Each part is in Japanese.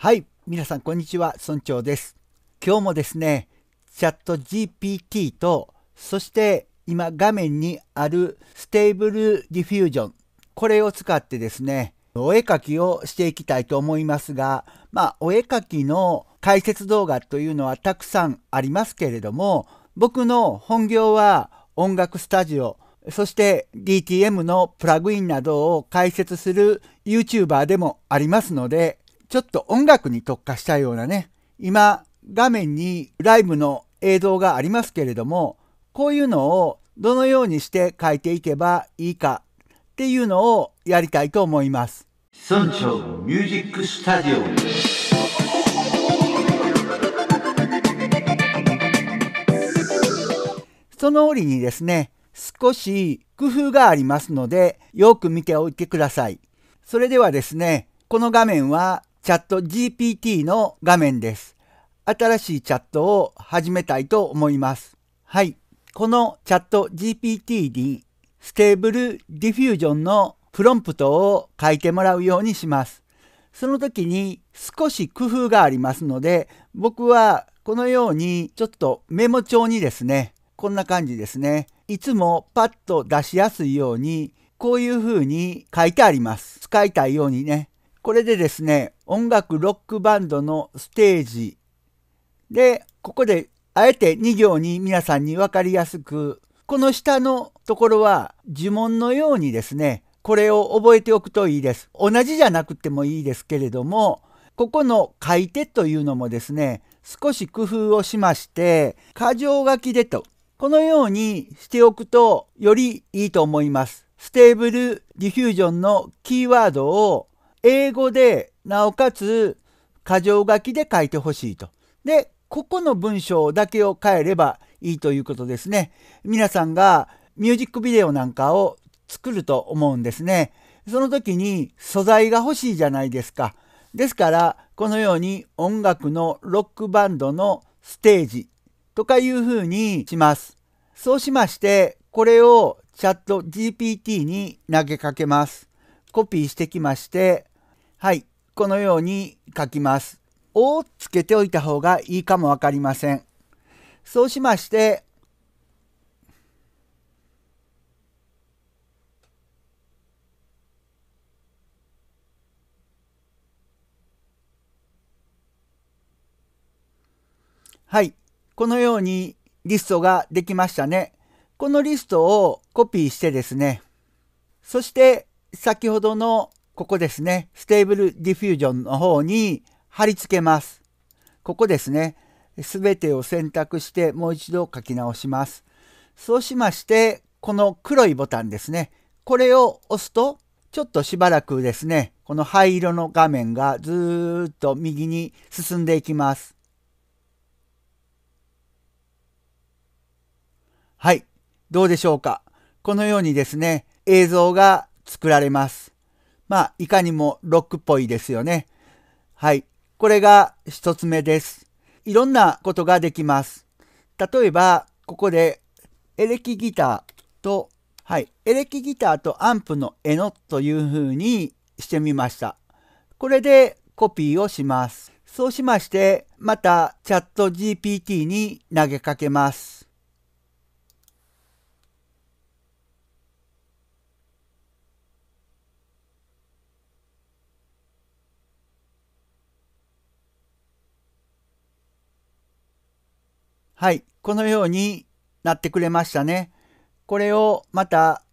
はい、皆さんこんにちは、村長です。今日もですね、チャット GPT と、そして今画面にあるステーブルディフュージョン、これを使ってですね、お絵かきをしていきたいと思いますが、まあ、お絵かきの解説動画というのはたくさんありますけれども、僕の本業は音楽スタジオ、そして DTM のプラグインなどを解説する YouTuber でもありますので、ちょっと音楽に特化したようなね、今画面にライブの映像がありますけれども、こういうのをどのようにして書いていけばいいかっていうのをやりたいと思います。村長ミュージックスタジオその折にですね、少し工夫がありますので、よく見ておいてください。それではですね、この画面はチャット GPT の画面です。新しいチャットを始めたいと思います。はい。このチャット GPT にステーブルディフュージョンのプロンプトを書いてもらうようにします。その時に少し工夫がありますので、僕はこのようにちょっとメモ帳にですね、こんな感じですね。いつもパッと出しやすいように、こういう風に書いてあります。使いたいようにね。これでですね、音楽ロックバンドのステージでここであえて2行に皆さんに分かりやすくこの下のところは呪文のようにですねこれを覚えておくといいです。同じじゃなくてもいいですけれどもここの書いてというのもですね少し工夫をしまして箇条書きでとこのようにしておくとよりいいと思います。ステーブルディフュージョンのキーワードを英語でなおかつ、箇条書きで書いてほしいと。で、ここの文章だけを変えればいいということですね。皆さんがミュージックビデオなんかを作ると思うんですね。その時に素材が欲しいじゃないですか。ですから、このように音楽のロックバンドのステージとかいうふうにします。そうしまして、これをチャット GPT に投げかけます。コピーしてきまして、はい、このように書きます。をつけておいた方がいいかもわかりません。そうしまして、はい。このようにリストができましたね。このリストをコピーしてですね。そして先ほどのここですね、ステーブルディフュージョンの方に貼り付けます。ここですね、すべてを選択してもう一度書き直します。そうしまして、この黒いボタンですね、これを押すと、ちょっとしばらくですね、この灰色の画面がずっと右に進んでいきます。はい、どうでしょうか。このようにですね、映像が作られます。まあ、いかにもロックっぽいですよね。はい。これが一つ目です。いろんなことができます。例えば、ここでエレキギターと、はい、エレキギターとアンプの絵のという風にしてみました。これでコピーをします。そうしまして、またチャット GPT に投げかけます。はい、このようになってくれましたね。これをまた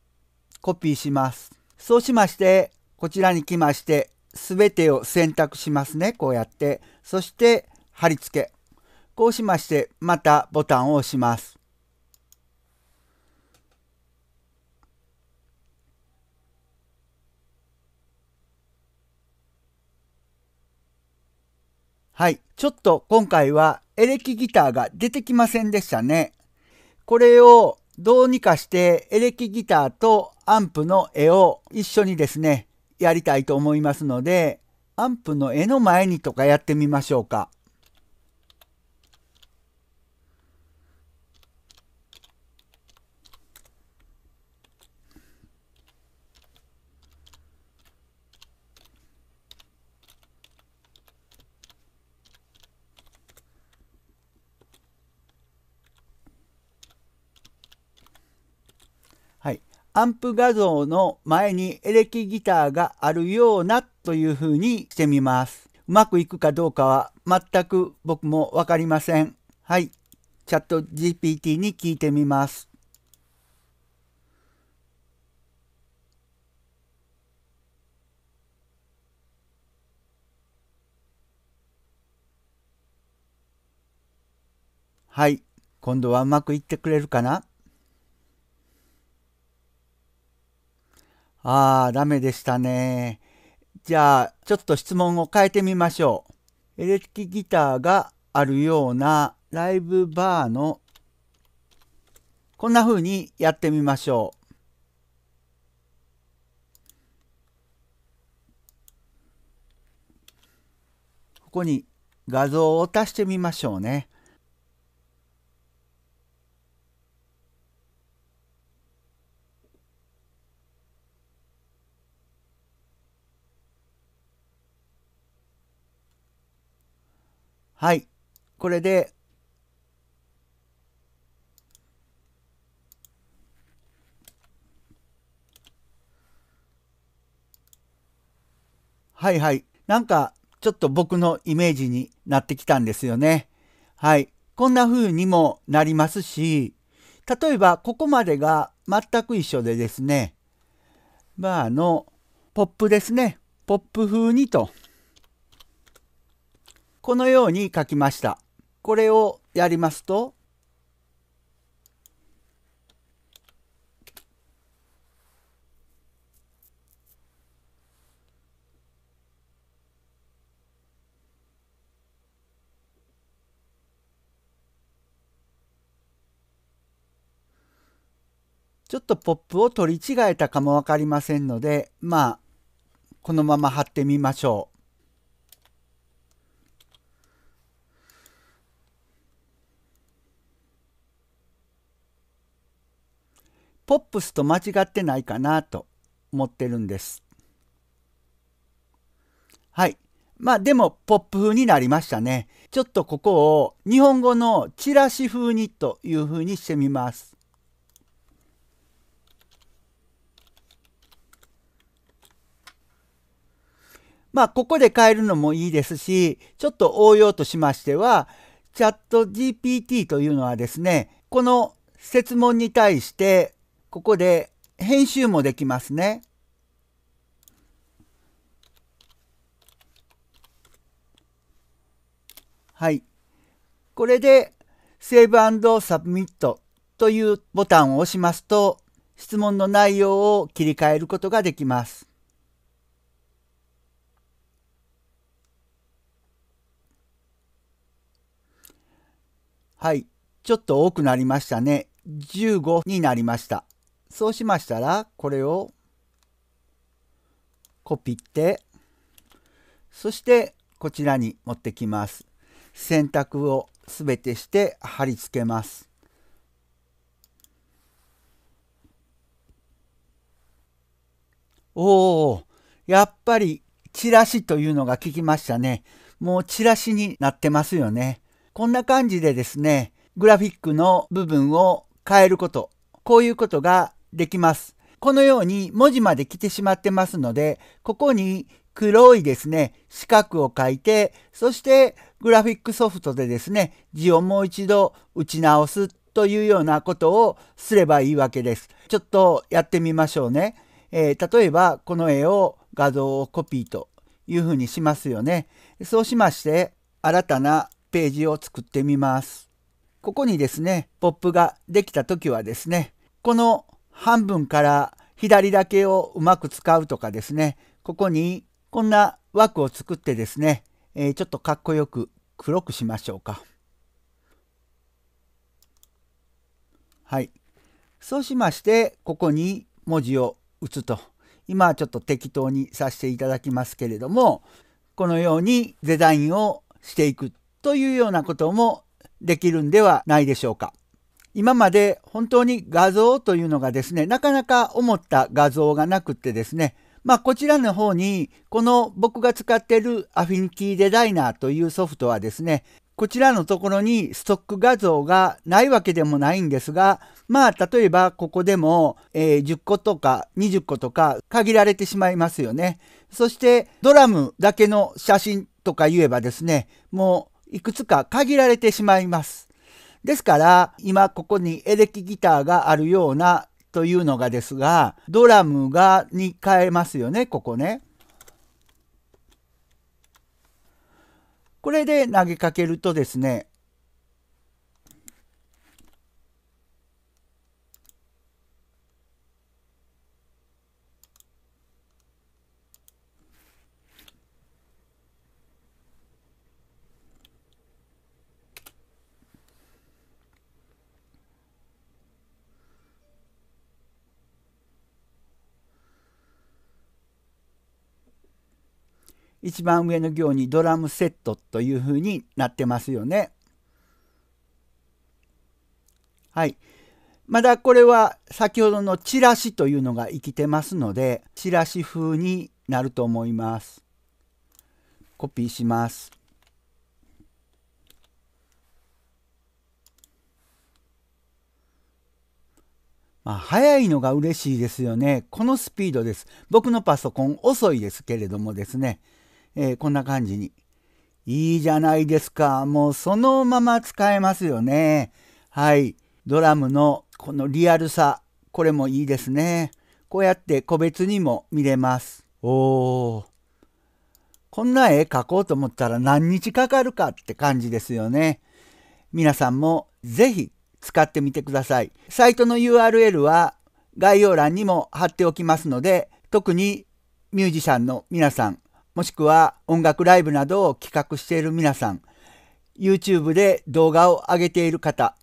コピーします。そうしまして、こちらに来まして、すべてを選択しますね。こうやって。そして、貼り付け。こうしまして、またボタンを押します。はい。ちょっと今回はエレキギターが出てきませんでしたね。これをどうにかしてエレキギターとアンプの絵を一緒にですね、やりたいと思いますので、アンプの絵の前にとかやってみましょうか。アンプ画像の前にエレキギターがあるようなという風にしてみます。うまくいくかどうかは全く僕もわかりません。はい。チャット GPT に聞いてみます。はい。今度はうまくいってくれるかなああ、ダメでしたね。じゃあ、ちょっと質問を変えてみましょう。エレキギターがあるようなライブバーのこんな風にやってみましょう。ここに画像を足してみましょうね。はい。これで、はいはい。なんか、ちょっと僕のイメージになってきたんですよね。はい。こんな風にもなりますし、例えばここまでが全く一緒でですね、バーのポップですね。ポップ風にとこのように書きました。これをやりますと、ちょっとポップを取り違えたかも分かりませんので、まあ、このまま貼ってみましょう。ポップスと間違ってないかなと思ってるんです。はい。まあでもポップ風になりましたね。ちょっとここを日本語のチラシ風にという風にしてみます。まあここで変えるのもいいですし、ちょっと応用としましては、チャット GPT というのはですね、この設問に対してここで編集もできますね。はい。これでセーブサブミットというボタンを押しますと質問の内容を切り替えることができます。はい。ちょっと多くなりましたね。15になりました。そうしましたら、これをコピって、そしてこちらに持ってきます。選択をすべてして貼り付けます。おお、やっぱりチラシというのが効きましたね。もうチラシになってますよね。こんな感じでですね、グラフィックの部分を変えること、こういうことができます。このように文字まで来てしまってますので、ここに黒いですね、四角を書いて、そしてグラフィックソフトでですね、字をもう一度打ち直すというようなことをすればいいわけです。ちょっとやってみましょうね。えー、例えばこの絵を画像をコピーというふうにしますよね。そうしまして、新たなページを作ってみます。ここにですね、ポップができた時はですね、この半分から左だけをうまく使うとかですね、ここにこんな枠を作ってですね、えー、ちょっとかっこよく黒くしましょうか。はい。そうしまして、ここに文字を打つと。今はちょっと適当にさせていただきますけれども、このようにデザインをしていくというようなこともできるんではないでしょうか。今まで本当に画像というのがですね、なかなか思った画像がなくってですね、まあこちらの方に、この僕が使ってるアフィニティデザイナーというソフトはですね、こちらのところにストック画像がないわけでもないんですが、まあ、例えばここでも、え10個とか20個とか限られてしまいますよね。そしてドラムだけの写真とか言えばですね、もういくつか限られてしまいます。ですから、今ここにエレキギターがあるようなというのがですが、ドラムがに変えますよね、ここね。これで投げかけるとですね、一番上の行にドラムセットというふうになってますよね。はい。まだこれは先ほどのチラシというのが生きてますので、チラシ風になると思います。コピーします。まあ、早いのが嬉しいですよね。このスピードです。僕のパソコン遅いですけれどもですね。えー、こんな感じに。いいじゃないですか。もうそのまま使えますよね。はい。ドラムのこのリアルさ。これもいいですね。こうやって個別にも見れます。おー。こんな絵描こうと思ったら何日かかるかって感じですよね。皆さんも是非使ってみてください。サイトの URL は概要欄にも貼っておきますので、特にミュージシャンの皆さんもしくは音楽ライブなどを企画している皆さん、YouTube で動画を上げている方、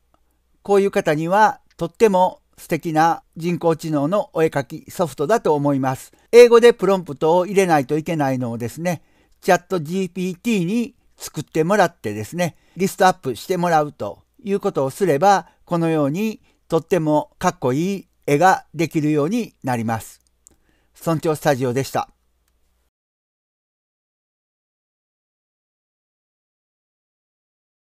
こういう方にはとっても素敵な人工知能のお絵かきソフトだと思います。英語でプロンプトを入れないといけないのをですね、チャット GPT に作ってもらってですね、リストアップしてもらうということをすれば、このようにとってもかっこいい絵ができるようになります。村長スタジオでした。